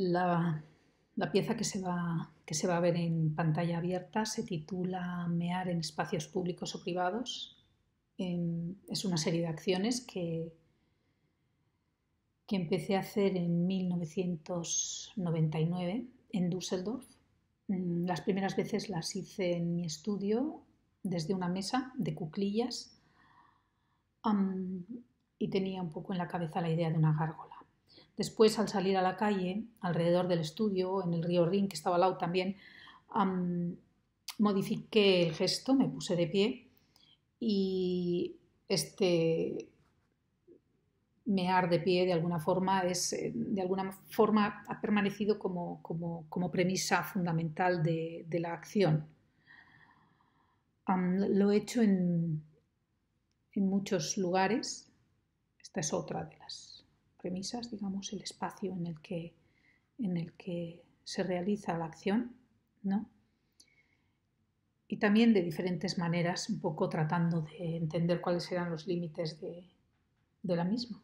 La, pieza que se, va, que se va a ver en pantalla abierta se titula Mear en espacios públicos o privados. es una serie de acciones que, que empecé a hacer en 1999 en Düsseldorf. Mm, las primeras veces las hice en mi estudio desde una mesa de cuclillas y tenía un poco en la cabeza la idea de una gárgola. Después, al salir a la calle, alrededor del estudio, en el río Rin, que estaba al lado también, modifiqué el gesto, me puse de pie y este mear de pie de alguna forma es eh, de alguna forma ha permanecido como, premisa fundamental de, la acción. lo he hecho en muchos lugares. Esta es otra de las premisas, digamos, el espacio en el que, en el que se realiza la acción, ¿no? Y también de diferentes maneras, un poco tratando de entender cuáles eran los límites de la misma.